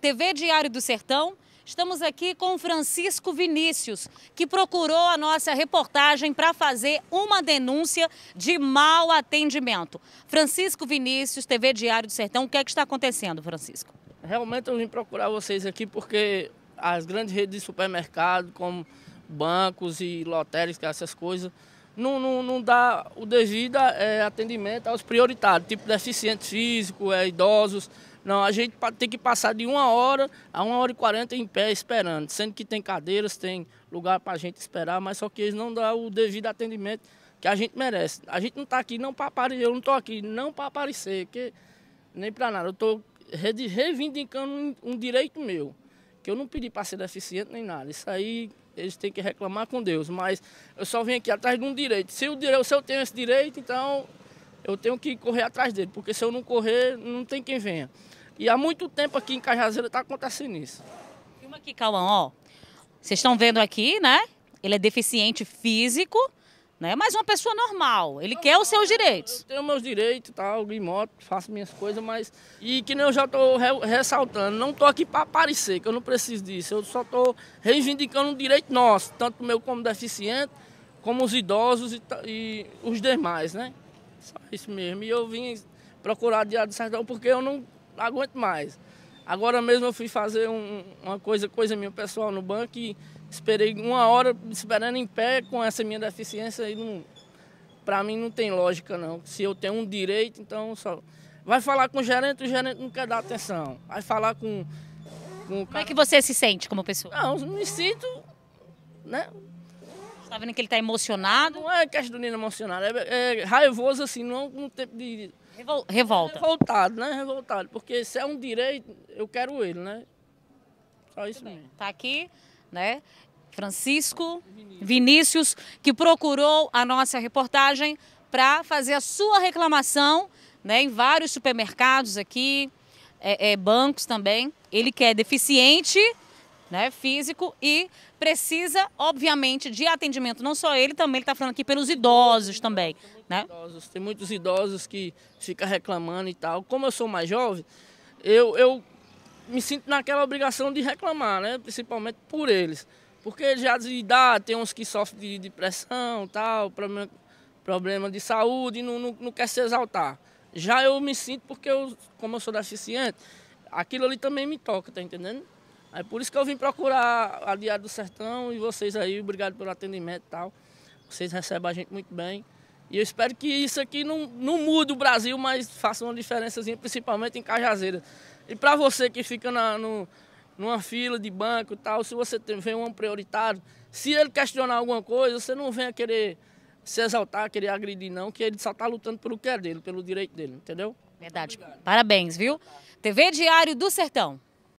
TV Diário do Sertão. Estamos aqui com Francisco Vinícius, que procurou a nossa reportagem para fazer uma denúncia de mau atendimento. Francisco Vinícius, TV Diário do Sertão, o que é que está acontecendo, Francisco? Realmente eu vim procurar vocês aqui porque as grandes redes de supermercado, como bancos e lotéricas, é essas coisas, não, não, não dá o devido é, atendimento aos prioritários, tipo deficientes físicos, é, eh, idosos. Não, a gente tem que passar de uma hora a uma hora e quarenta em pé esperando, sendo que tem cadeiras, tem lugar para a gente esperar, mas só que eles não dão o devido atendimento que a gente merece. A gente não está aqui não para aparecer, eu não estou aqui não para aparecer, que, nem para nada. Eu estou reivindicando um, um direito meu, que eu não pedi para ser deficiente nem nada. Isso aí eles têm que reclamar com Deus, mas eu só vim aqui atrás de um direito. Se, direito, se eu tenho esse direito, então eu tenho que correr atrás dele, porque se eu não correr, não tem quem venha. E há muito tempo aqui em Cajazeira está acontecendo isso. Filma aqui, Cauã, ó. Vocês estão vendo aqui, né? Ele é deficiente físico, né? Mas uma pessoa normal. Ele quer os seus direitos. Eu tenho meus direitos, tal, tá? moto, faço minhas coisas, mas. E que nem eu já estou re ressaltando, não estou aqui para aparecer, que eu não preciso disso. Eu só estou reivindicando um direito nosso, tanto meu como deficiente, como os idosos e, e os demais, né? Só isso mesmo. E eu vim procurar diário de certidão porque eu não aguento mais. Agora mesmo eu fui fazer um, uma coisa, coisa minha pessoal no banco e esperei uma hora esperando em pé com essa minha deficiência aí não, pra mim não tem lógica não. Se eu tenho um direito, então só. Vai falar com o gerente, o gerente não quer dar atenção. Vai falar com. com Como é que você se sente como pessoa? Não, me sinto, né? Você tá vendo que ele tá emocionado? Não é questão de emocionado, é, é raivoso assim, não é um tempo de. Revol... Revolta. É revoltado, né? Revoltado. Porque se é um direito, eu quero ele, né? Só isso mesmo. Tá aqui, né? Francisco Vinícius. Vinícius, que procurou a nossa reportagem para fazer a sua reclamação né, em vários supermercados aqui, é, é, bancos também. Ele que é deficiente, né, físico e precisa, obviamente, de atendimento. Não só ele, também ele está falando aqui pelos idosos também, tem né? Idosos, tem muitos idosos que ficam reclamando e tal. Como eu sou mais jovem, eu, eu me sinto naquela obrigação de reclamar, né? Principalmente por eles. Porque já de idade, tem uns que sofrem de depressão tal, problema, problema de saúde e não, não, não quer se exaltar. Já eu me sinto porque, eu, como eu sou deficiente, aquilo ali também me toca, tá entendendo? É por isso que eu vim procurar a Diário do Sertão e vocês aí, obrigado pelo atendimento e tal. Vocês recebem a gente muito bem. E eu espero que isso aqui não, não mude o Brasil, mas faça uma diferençazinha, principalmente em Cajazeiras. E para você que fica na, no, numa fila de banco e tal, se você vem um prioritário, se ele questionar alguma coisa, você não venha querer se exaltar, querer agredir, não, que ele só está lutando pelo que é dele, pelo direito dele, entendeu? Verdade. Parabéns, viu? TV Diário do Sertão.